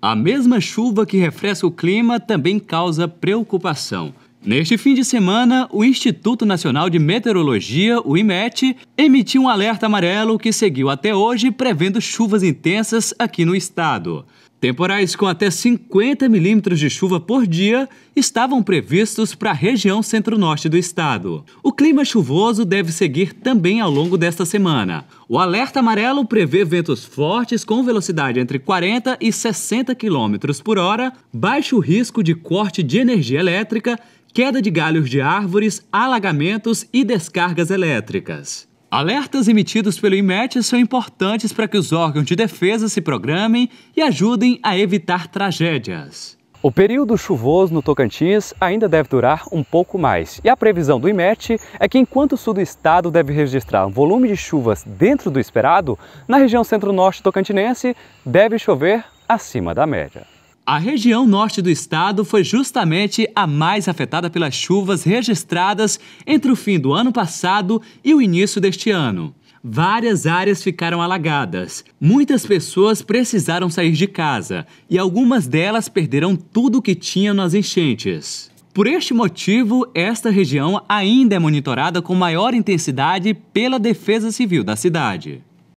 A mesma chuva que refresca o clima também causa preocupação. Neste fim de semana, o Instituto Nacional de Meteorologia, o IMET, emitiu um alerta amarelo que seguiu até hoje, prevendo chuvas intensas aqui no estado. Temporais com até 50 milímetros de chuva por dia estavam previstos para a região centro-norte do estado. O clima chuvoso deve seguir também ao longo desta semana. O alerta amarelo prevê ventos fortes com velocidade entre 40 e 60 km por hora, baixo risco de corte de energia elétrica queda de galhos de árvores, alagamentos e descargas elétricas. Alertas emitidos pelo IMET são importantes para que os órgãos de defesa se programem e ajudem a evitar tragédias. O período chuvoso no Tocantins ainda deve durar um pouco mais. E a previsão do IMET é que enquanto o sul do estado deve registrar um volume de chuvas dentro do esperado, na região centro-norte tocantinense deve chover acima da média. A região norte do estado foi justamente a mais afetada pelas chuvas registradas entre o fim do ano passado e o início deste ano. Várias áreas ficaram alagadas, muitas pessoas precisaram sair de casa e algumas delas perderam tudo o que tinham nas enchentes. Por este motivo, esta região ainda é monitorada com maior intensidade pela Defesa Civil da cidade.